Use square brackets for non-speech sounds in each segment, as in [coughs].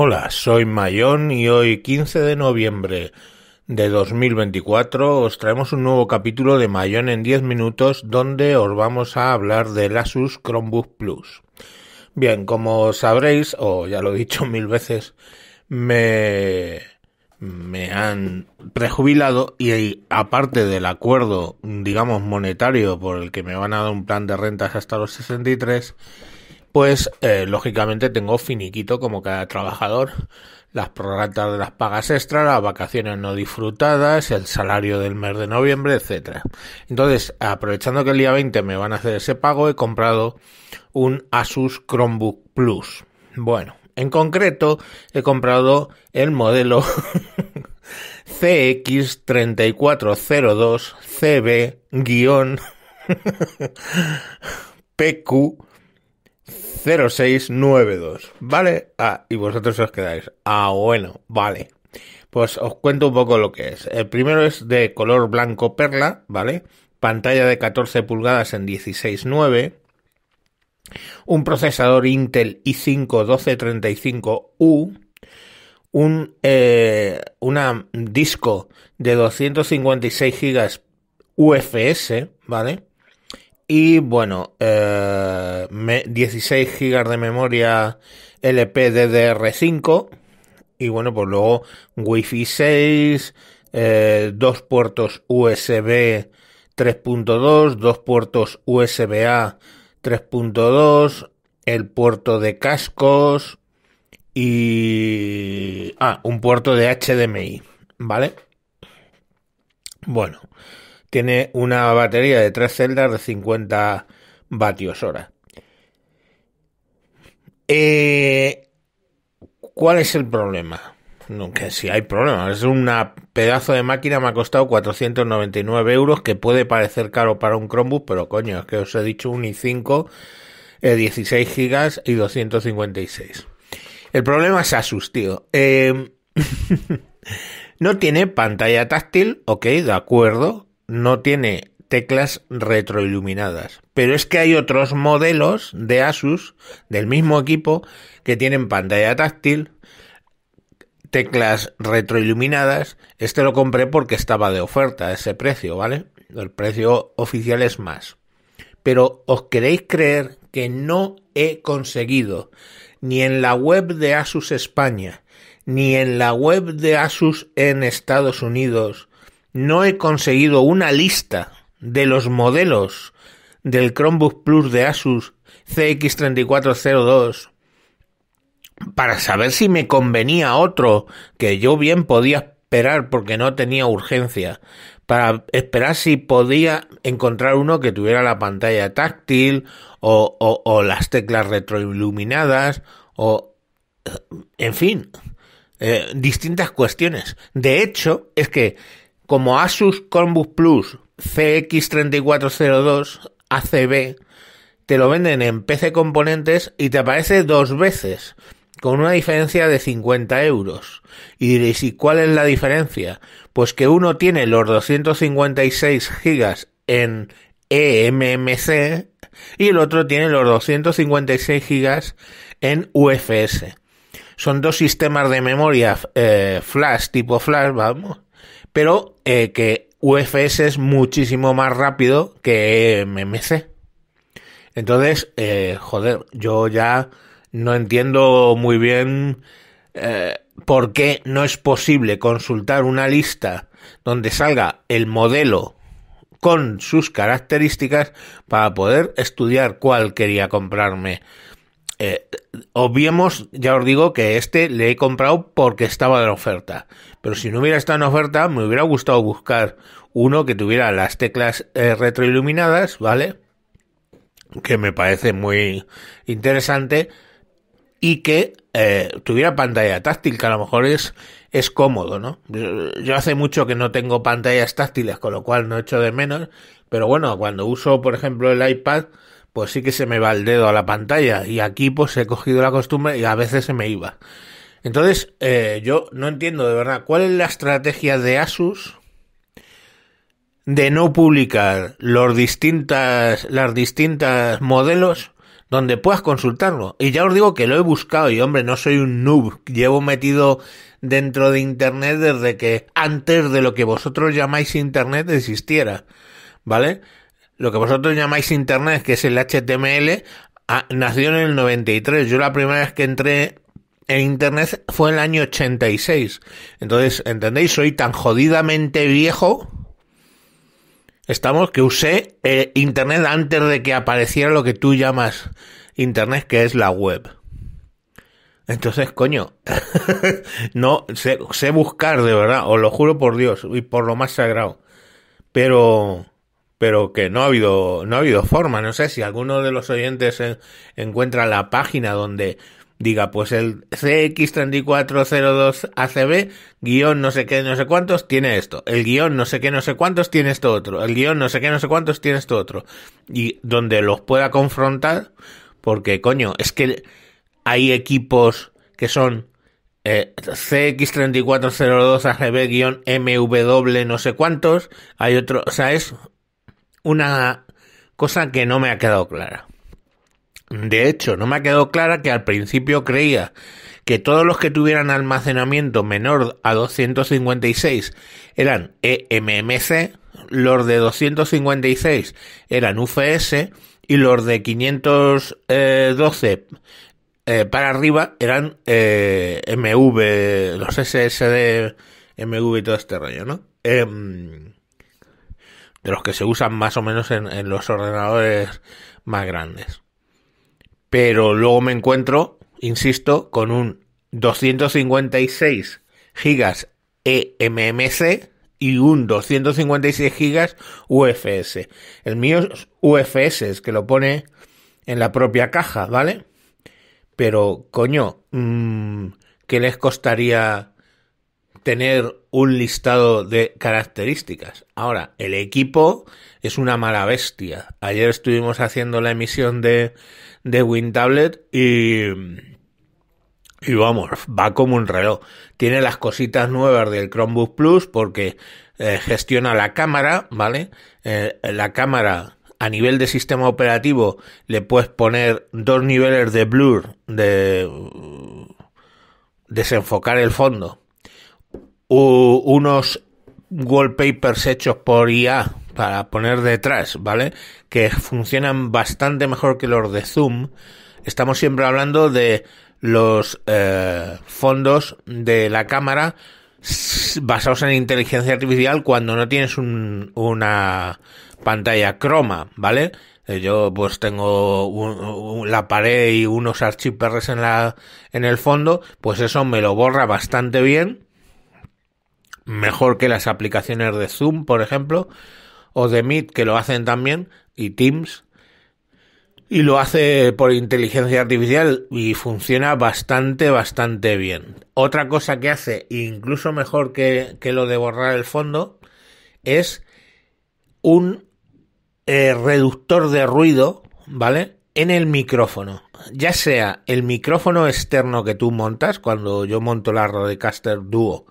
Hola, soy Mayón y hoy 15 de noviembre de 2024 os traemos un nuevo capítulo de Mayón en 10 minutos donde os vamos a hablar del Asus Chromebook Plus. Bien, como sabréis, o ya lo he dicho mil veces, me, me han prejubilado y aparte del acuerdo, digamos, monetario por el que me van a dar un plan de rentas hasta los 63, pues eh, lógicamente tengo finiquito como cada trabajador las prorratas de las pagas extras, las vacaciones no disfrutadas, el salario del mes de noviembre, etcétera. Entonces, aprovechando que el día 20 me van a hacer ese pago, he comprado un Asus Chromebook Plus. Bueno, en concreto he comprado el modelo CX3402 [laughs] CB-PQ [laughs] 0692, ¿vale? Ah, y vosotros os quedáis. Ah, bueno, vale. Pues os cuento un poco lo que es. El primero es de color blanco perla, ¿vale? Pantalla de 14 pulgadas en 16.9. Un procesador Intel i5-1235U. Un eh, una disco de 256 GB UFS, ¿vale? Y bueno, 16 eh, GB de memoria LPDDR5. Y bueno, pues luego Wi-Fi 6, eh, dos puertos USB 3.2, dos puertos USB-A 3.2, el puerto de cascos y... Ah, un puerto de HDMI, ¿vale? Bueno. Tiene una batería de tres celdas de 50 vatios hora. Eh, ¿Cuál es el problema? que si hay problema, es un pedazo de máquina, me ha costado 499 euros, que puede parecer caro para un Chromebook, pero coño, es que os he dicho un i5, 16 eh, gigas y 256. El problema es Asus, tío. Eh, [laughs] no tiene pantalla táctil, ok, de acuerdo, no tiene teclas retroiluminadas. Pero es que hay otros modelos de Asus del mismo equipo que tienen pantalla táctil, teclas retroiluminadas. Este lo compré porque estaba de oferta a ese precio, ¿vale? El precio oficial es más. Pero os queréis creer que no he conseguido ni en la web de Asus España, ni en la web de Asus en Estados Unidos, no he conseguido una lista de los modelos del Chromebook Plus de Asus CX3402 para saber si me convenía otro que yo bien podía esperar porque no tenía urgencia, para esperar si podía encontrar uno que tuviera la pantalla táctil o, las teclas retroiluminadas o... Eh, en fin, eh, distintas cuestiones. De hecho, es que como Asus Combus Plus CX3402 ACB, te lo venden en PC Componentes y te aparece dos veces, con una diferencia de 50 euros. Y diréis, ¿y cuál es la diferencia? Pues que uno tiene los 256 gigas en EMMC y el otro tiene los 256 gigas en UFS. Son dos sistemas de memoria eh, flash, tipo flash, vamos, pero eh, que UFS es muchísimo más rápido que MMC. Entonces, eh, joder, yo ya no entiendo muy bien eh, por qué no es posible consultar una lista donde salga el modelo con sus características para poder estudiar cuál quería comprarme eh, ya os digo que este le he comprado porque estaba en oferta. Pero si no hubiera estado en oferta, me hubiera gustado buscar uno que tuviera las teclas eh, retroiluminadas, ¿vale? Que me parece muy interesante. Y que eh, tuviera pantalla táctil, que a lo mejor es, es cómodo, ¿no? Yo hace mucho que no tengo pantallas táctiles, con lo cual no echo de menos. Pero bueno, cuando uso, por ejemplo, el iPad, pues sí que se me va el dedo a la pantalla y aquí pues he cogido la costumbre y a veces se me iba. Entonces eh, yo no entiendo de verdad cuál es la estrategia de Asus de no publicar los distintas, las distintas modelos donde puedas consultarlo. Y ya os digo que lo he buscado y hombre, no soy un noob, llevo metido dentro de Internet desde que antes de lo que vosotros llamáis Internet existiera. ¿Vale? lo que vosotros llamáis Internet, que es el HTML, nació en el 93. Yo la primera vez que entré en Internet fue en el año 86. Entonces, ¿entendéis? Soy tan jodidamente viejo. Estamos que usé eh, Internet antes de que apareciera lo que tú llamas Internet, que es la web. Entonces, coño, [laughs] no sé buscar de verdad, os lo juro por Dios y por lo más sagrado. Pero pero que no ha habido, no ha habido forma. No sé si alguno de los oyentes encuentra la página donde diga, pues el CX3402ACB, guión no sé qué, no sé cuántos, tiene esto. El guión no sé qué, no sé cuántos, tiene esto otro. El guión no sé qué, no sé cuántos, tiene esto otro. Y donde los pueda confrontar, porque coño, es que hay equipos que son eh, CX3402 AGB-MW no sé cuántos, hay otro, o sea, es una cosa que no me ha quedado clara. De hecho, no me ha quedado clara que al principio creía que todos los que tuvieran almacenamiento menor a 256 eran EMMC, los de 256 eran UFS y los de 512 eh, eh, para arriba eran eh, MV, los SSD, MV y todo este rollo, ¿no? Em, de los que se usan más o menos en, los ordenadores más grandes. Pero luego me encuentro, insisto, con un 256 gigas eMMC y un 256 gigas UFS. El mío es UFS, es que lo pone en la propia caja, ¿vale? Pero, coño, mm, ¿qué les costaría tener un listado de características. Ahora, el equipo es una mala bestia. Ayer estuvimos haciendo la emisión de, de WinTablet y... Y vamos, va como un reloj. Tiene las cositas nuevas del Chromebook Plus porque eh, gestiona la cámara, ¿vale? Eh, la cámara a nivel de sistema operativo le puedes poner dos niveles de blur, de desenfocar el fondo unos wallpapers hechos por IA para poner detrás, ¿vale? Que funcionan bastante mejor que los de Zoom. Estamos siempre hablando de los eh, fondos de la cámara basados en inteligencia artificial cuando no tienes una pantalla croma, ¿vale? Eh, yo pues tengo la pared y unos archiperres en, la, en el fondo, pues eso me lo borra bastante bien mejor que las aplicaciones de Zoom, por ejemplo, o de Meet, que lo hacen también, y Teams, y lo hace por inteligencia artificial y funciona bastante, bastante bien. Otra cosa que hace, incluso mejor que, lo de borrar el fondo, es un eh, reductor de ruido, ¿vale? En el micrófono. Ya sea el micrófono externo que tú montas, cuando yo monto la Rodecaster Duo,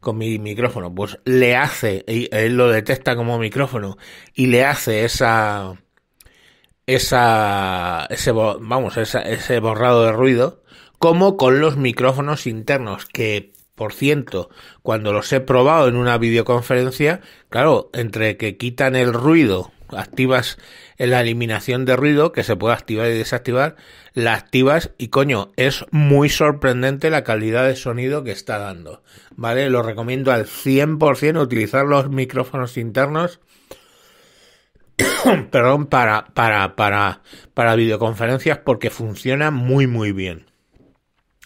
con mi micrófono, pues le hace, él lo detecta como micrófono y le hace esa, esa, ese, vamos, ese borrado de ruido, como con los micrófonos internos, que por ciento, cuando los he probado en una videoconferencia, claro, entre que quitan el ruido activas la eliminación de ruido que se puede activar y desactivar, la activas y coño, es muy sorprendente la calidad de sonido que está dando, ¿vale? Lo recomiendo al 100% utilizar los micrófonos internos [coughs] perdón, para para para para videoconferencias porque funciona muy muy bien.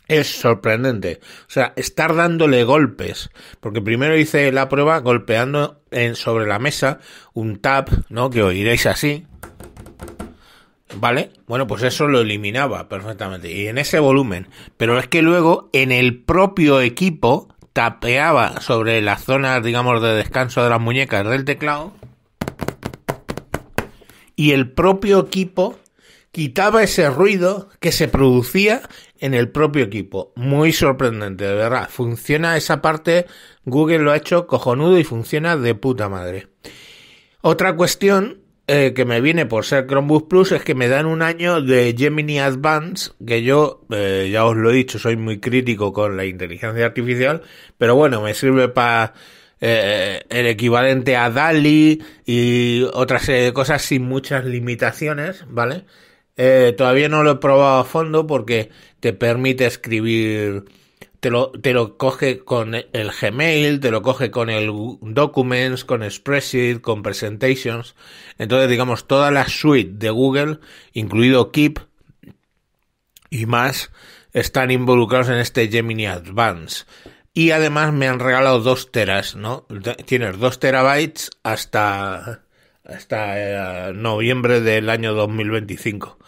Es sorprendente. O sea, estar dándole golpes. Porque primero hice la prueba golpeando sobre la mesa un tap, ¿no? Que oiréis así. ¿Vale? Bueno, pues eso lo eliminaba perfectamente. Y en ese volumen. Pero es que luego en el propio equipo tapeaba sobre las zonas, digamos, de descanso de las muñecas del teclado. Y el propio equipo quitaba ese ruido que se producía en el propio equipo. Muy sorprendente, de verdad. Funciona esa parte, Google lo ha hecho cojonudo y funciona de puta madre. Otra cuestión eh, que me viene por ser Chromebook Plus es que me dan un año de Gemini Advance, que yo, eh, ya os lo he dicho, soy muy crítico con la inteligencia artificial, pero bueno, me sirve para eh, el equivalente a DALI y otra serie de cosas sin muchas limitaciones, ¿vale? Eh, todavía no lo he probado a fondo porque te permite escribir, te lo, te lo coge con el Gmail, te lo coge con el Documents, con Spreadsheet, con Presentations. Entonces, digamos, toda la suite de Google, incluido Keep y más, están involucrados en este Gemini Advance. Y además me han regalado dos teras, ¿no? Tienes dos terabytes hasta hasta eh, noviembre del año 2025.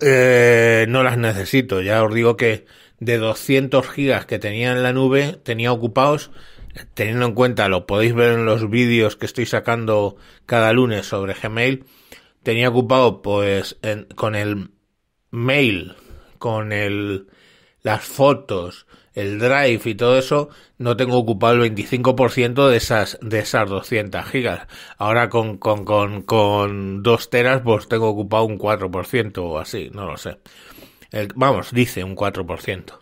Eh, no las necesito, ya os digo que de 200 gigas que tenía en la nube, tenía ocupados, teniendo en cuenta, lo podéis ver en los vídeos que estoy sacando cada lunes sobre Gmail, tenía ocupado pues con el mail, con el, las fotos, el drive y todo eso, no tengo ocupado el 25% de esas, de esas 200 gigas. Ahora con, con, con, 2 teras, pues tengo ocupado un 4% o así, no lo sé. vamos, dice un 4%.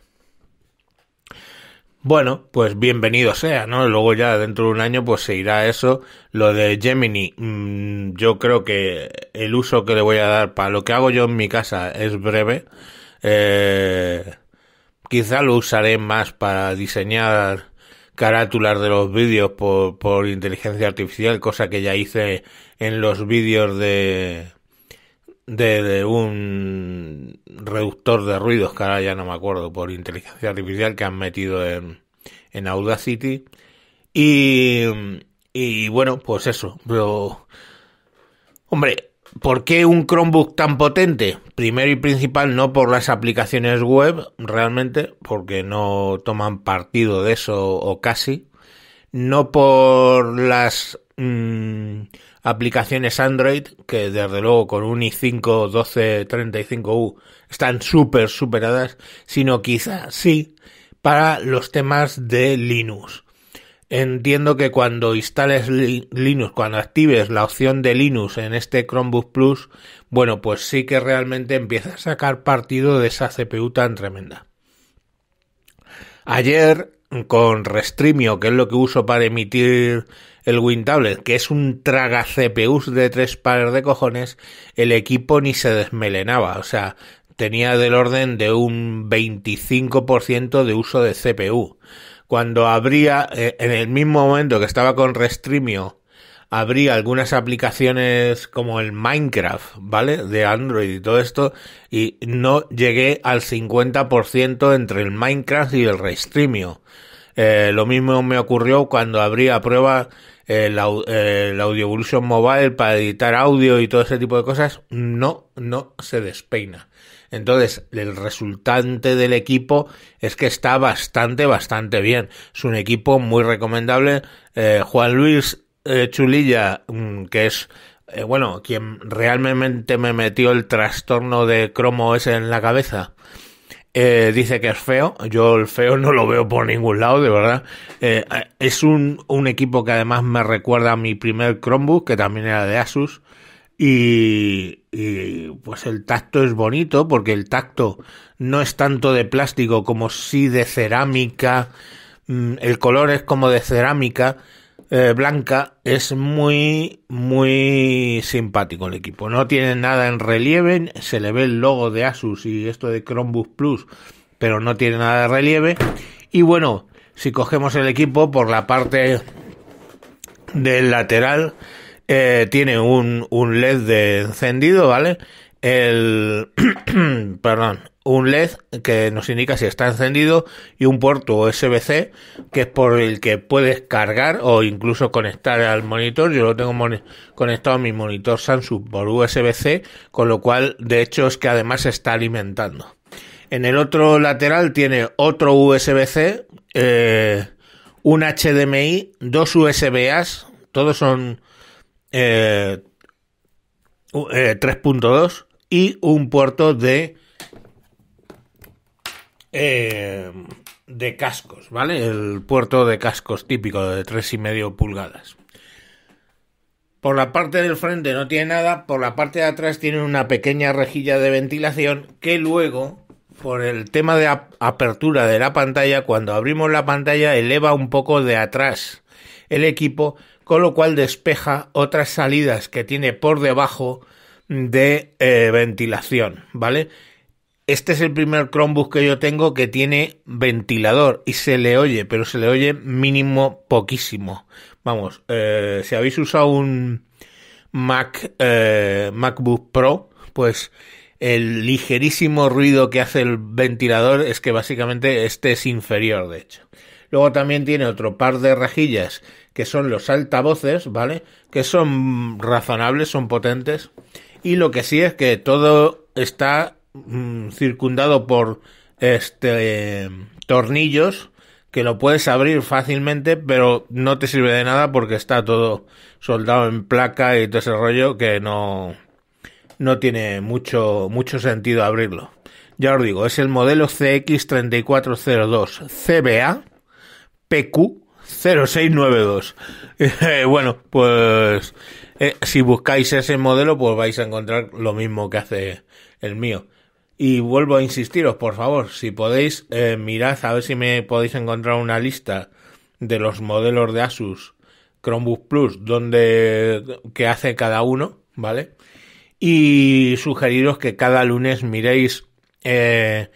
Bueno, pues bienvenido sea, ¿no? Luego ya dentro de un año pues se irá eso. Lo de Gemini, mm, yo creo que el uso que le voy a dar para lo que hago yo en mi casa es breve. Eh, Quizá lo usaré más para diseñar carátulas de los vídeos por, por inteligencia artificial, cosa que ya hice en los vídeos de, de, un reductor de ruidos, que ahora ya no me acuerdo, por inteligencia artificial que han metido en, en Audacity. Y, y bueno, pues eso, pero... Hombre, ¿Por qué un Chromebook tan potente? Primero y principal, no por las aplicaciones web, realmente, porque no toman partido de eso o casi. No por las mm, aplicaciones Android, que desde luego con un i5 1235U están súper superadas, sino quizá sí para los temas de Linux. Entiendo que cuando instales Linux, cuando actives la opción de Linux en este Chromebook Plus, bueno, pues sí que realmente empieza a sacar partido de esa CPU tan tremenda. Ayer con Restreamio, que es lo que uso para emitir el WinTablet, que es un traga CPUs de tres pares de cojones, el equipo ni se desmelenaba, o sea, tenía del orden de un 25% de uso de CPU cuando abría, eh, en el mismo momento que estaba con Restreamio, abría algunas aplicaciones como el Minecraft, ¿vale? De Android y todo esto, y no llegué al 50% entre el Minecraft y el Restreamio. Eh, lo mismo me ocurrió cuando abría a prueba eh, la el Audio Evolution Mobile para editar audio y todo ese tipo de cosas. No, no se despeina. Entonces, el resultante del equipo es que está bastante, bastante bien. Es un equipo muy recomendable. Eh, Juan Luis eh, Chulilla, mm, que es eh, bueno, quien realmente me metió el trastorno de cromo ese en la cabeza, dice que es feo. Yo el feo no lo veo por ningún lado, de verdad. es un, un, equipo que además me recuerda a mi primer Chromebook, que también era de Asus. Y, pues el tacto es bonito porque el tacto no es tanto de plástico como sí de cerámica. Mm, el color es como de cerámica eh, blanca. Es muy, muy simpático el equipo. No tiene nada en relieve. Se le ve el logo de Asus y esto de Chromebook Plus, pero no tiene nada de relieve. Y bueno, si cogemos el equipo por la parte del lateral, eh, tiene un, un LED de encendido, ¿vale? El, [clears throat] perdón, un LED que nos indica si está encendido y un puerto USB-C que es por el que puedes cargar o incluso conectar al monitor. Yo lo tengo conectado a mi monitor Samsung por USB-C, con lo cual de hecho es que además se está alimentando. En el otro lateral tiene otro USB-C, eh, un HDMI, dos USB-As, todos son 3.2 eh, eh, y un puerto de eh, de cascos, ¿vale? El puerto de cascos típico de 3,5 pulgadas. Por la parte del frente no tiene nada, por la parte de atrás tiene una pequeña rejilla de ventilación que luego, por el tema de apertura de la pantalla, cuando abrimos la pantalla eleva un poco de atrás el equipo con lo cual despeja otras salidas que tiene por debajo de eh, ventilación, ¿vale? Este es el primer Chromebook que yo tengo que tiene ventilador y se le oye, pero se le oye mínimo poquísimo. Vamos, eh, si habéis usado un Mac, eh, MacBook Pro, pues el ligerísimo ruido que hace el ventilador es que básicamente este es inferior, de hecho. Luego también tiene otro par de rejillas que son los altavoces, ¿vale? Que son razonables, son potentes. Y lo que sí es que todo está mm, circundado por este tornillos que lo puedes abrir fácilmente, pero no te sirve de nada porque está todo soldado en placa y todo ese rollo que no no tiene mucho mucho sentido abrirlo. Ya os digo, es el modelo CX3402 CBA PQ 0692. [laughs] Eh, bueno, pues eh, si buscáis ese modelo, pues vais a encontrar lo mismo que hace el mío. Y vuelvo a insistiros, por favor, si podéis, eh, mirad a ver si me podéis encontrar una lista de los modelos de Asus Chromebook Plus donde que hace cada uno, ¿vale? Y sugeriros que cada lunes miréis eh,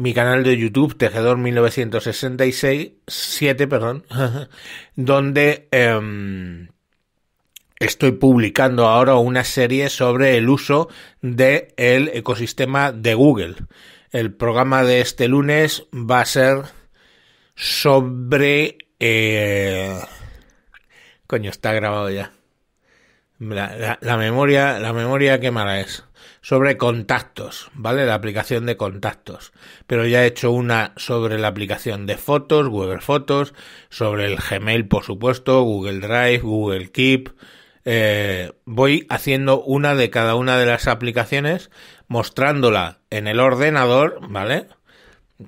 mi canal de YouTube, Tejedor 1966, perdón, [laughs] donde em, estoy publicando ahora una serie sobre el uso del ecosistema de Google. El programa de este lunes va a ser sobre... Eh, coño, está grabado ya. la memoria, la memoria qué mala es sobre contactos, ¿vale? La aplicación de contactos. Pero ya he hecho una sobre la aplicación de fotos, Google Fotos, sobre el Gmail, por supuesto, Google Drive, Google Keep. Eh, voy haciendo una de cada una de las aplicaciones, mostrándola en el ordenador, ¿vale?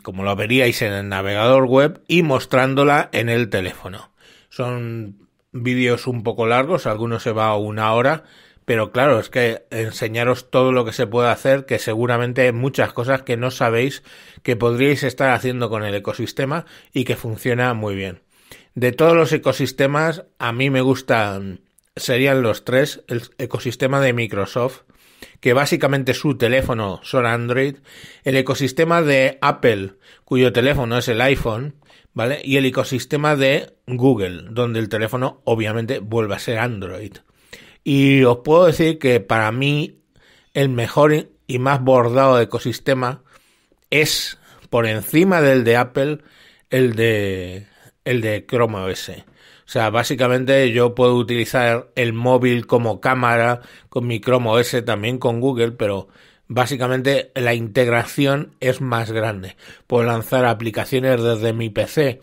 Como lo veríais en el navegador web y mostrándola en el teléfono. Son vídeos un poco largos, algunos se va a una hora, pero claro, es que enseñaros todo lo que se puede hacer, que seguramente hay muchas cosas que no sabéis que podríais estar haciendo con el ecosistema y que funciona muy bien. De todos los ecosistemas, a mí me gustan, serían los tres, el ecosistema de Microsoft, que básicamente su teléfono son Android, el ecosistema de Apple, cuyo teléfono es el iPhone, ¿vale? Y el ecosistema de Google, donde el teléfono obviamente vuelve a ser Android. Y os puedo decir que para mí el mejor y más bordado ecosistema es por encima del de Apple el de el de Chrome OS. O sea, básicamente yo puedo utilizar el móvil como cámara con mi Chrome OS también con Google, pero básicamente la integración es más grande. Puedo lanzar aplicaciones desde mi PC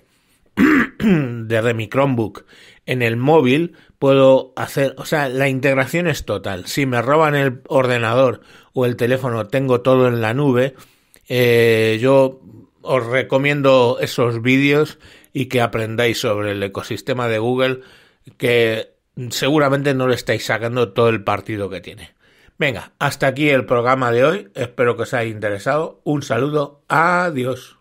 [clears throat] [clears throat] desde mi Chromebook en el móvil puedo hacer, o sea, la integración es total. Si me roban el ordenador o el teléfono, tengo todo en la nube. Eh, yo os recomiendo esos vídeos y que aprendáis sobre el ecosistema de Google, que seguramente no le estáis sacando todo el partido que tiene. Venga, hasta aquí el programa de hoy. Espero que os haya interesado. Un saludo. Adiós.